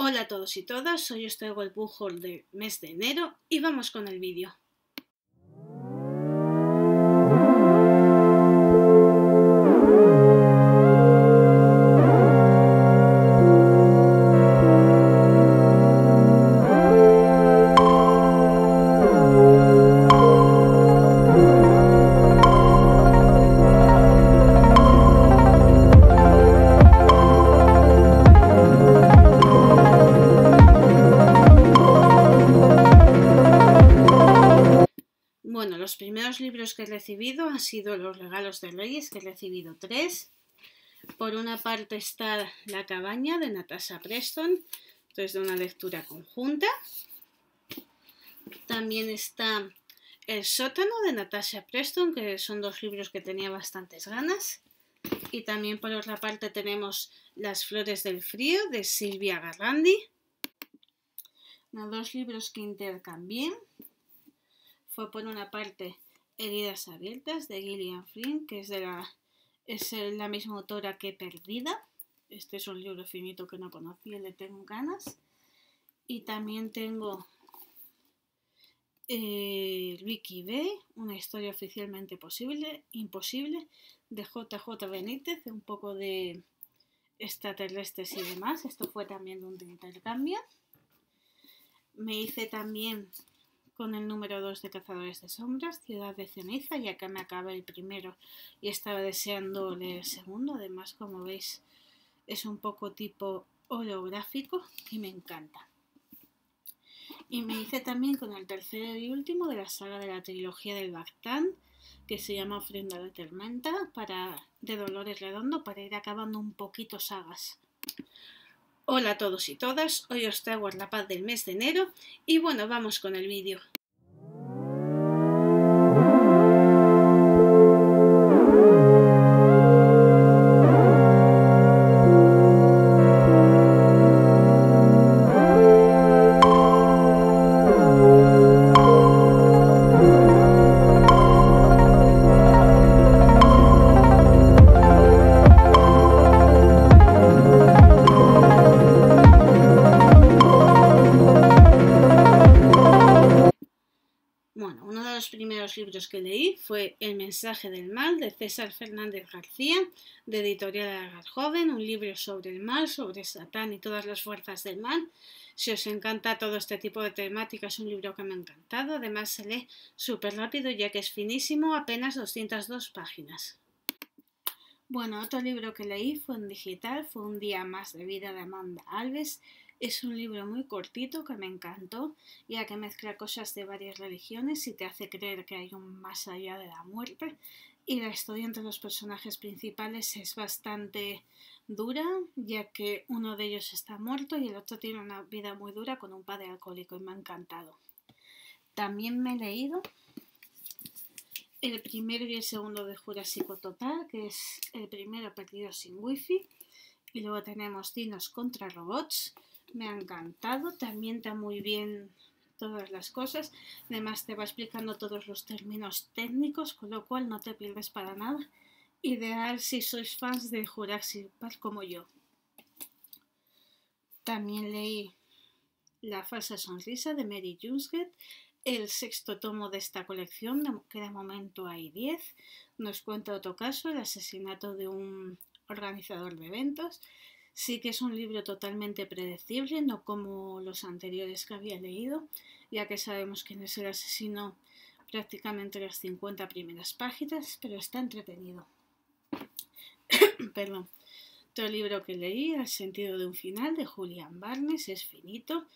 Hola a todos y todas, soy os traigo el del mes de enero y vamos con el vídeo. primeros libros que he recibido han sido los regalos de Reyes, que he recibido tres. Por una parte está La cabaña de Natasha Preston, entonces de una lectura conjunta. También está El sótano de Natasha Preston, que son dos libros que tenía bastantes ganas. Y también por otra parte tenemos Las flores del frío de Silvia Garrandi. Dos libros que intercambié fue por una parte Heridas Abiertas de Gillian Flynn, que es de la, es la misma autora que Perdida. Este es un libro finito que no conocía, le tengo ganas. Y también tengo eh, Ricky B, una historia oficialmente posible, imposible, de JJ Benítez, un poco de extraterrestres y demás. Esto fue también de un intercambio. Me hice también con el número 2 de Cazadores de Sombras, Ciudad de Ceniza, y acá me acaba el primero y estaba deseando leer el segundo. Además, como veis, es un poco tipo holográfico y me encanta. Y me hice también con el tercero y último de la saga de la trilogía del Bactán, que se llama Ofrenda de Tormenta, para, de Dolores Redondo, para ir acabando un poquito sagas. Hola a todos y todas, hoy os traigo la paz del mes de enero y bueno, vamos con el vídeo. libros que leí fue El mensaje del mal de César Fernández García, de editorial Agar Joven, un libro sobre el mal, sobre Satán y todas las fuerzas del mal. Si os encanta todo este tipo de temáticas, es un libro que me ha encantado. Además, se lee súper rápido ya que es finísimo, apenas 202 páginas. Bueno, otro libro que leí fue en digital, fue Un día más de vida de Amanda Alves, es un libro muy cortito que me encantó, ya que mezcla cosas de varias religiones y te hace creer que hay un más allá de la muerte. Y la historia entre los personajes principales es bastante dura, ya que uno de ellos está muerto y el otro tiene una vida muy dura con un padre alcohólico y me ha encantado. También me he leído el primero y el segundo de Jurásico Total, que es el primero perdido sin wifi. Y luego tenemos Dinos contra Robots, me ha encantado, también está muy bien todas las cosas, además te va explicando todos los términos técnicos, con lo cual no te pierdes para nada. Ideal si sois fans de Jurassic Park como yo. También leí La falsa sonrisa de Mary Jusget, el sexto tomo de esta colección, que de momento hay 10. Nos cuenta otro caso, el asesinato de un organizador de eventos. Sí que es un libro totalmente predecible, no como los anteriores que había leído, ya que sabemos quién es el asesino prácticamente las 50 primeras páginas, pero está entretenido. Perdón. el libro que leí, El sentido de un final, de Julian Barnes, es finito.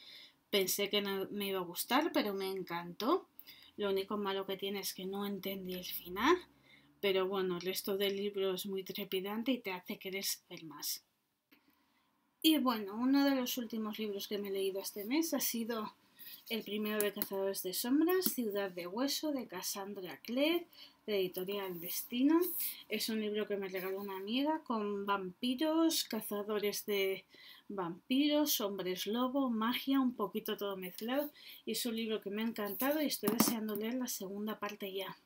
Pensé que no me iba a gustar, pero me encantó. Lo único malo que tiene es que no entendí el final, pero bueno, el resto del libro es muy trepidante y te hace querer el más. Y bueno, uno de los últimos libros que me he leído este mes ha sido el primero de Cazadores de Sombras, Ciudad de Hueso, de Cassandra Clare, de Editorial Destino. Es un libro que me regaló una amiga con vampiros, cazadores de vampiros, hombres lobo, magia, un poquito todo mezclado. Y es un libro que me ha encantado y estoy deseando leer la segunda parte ya.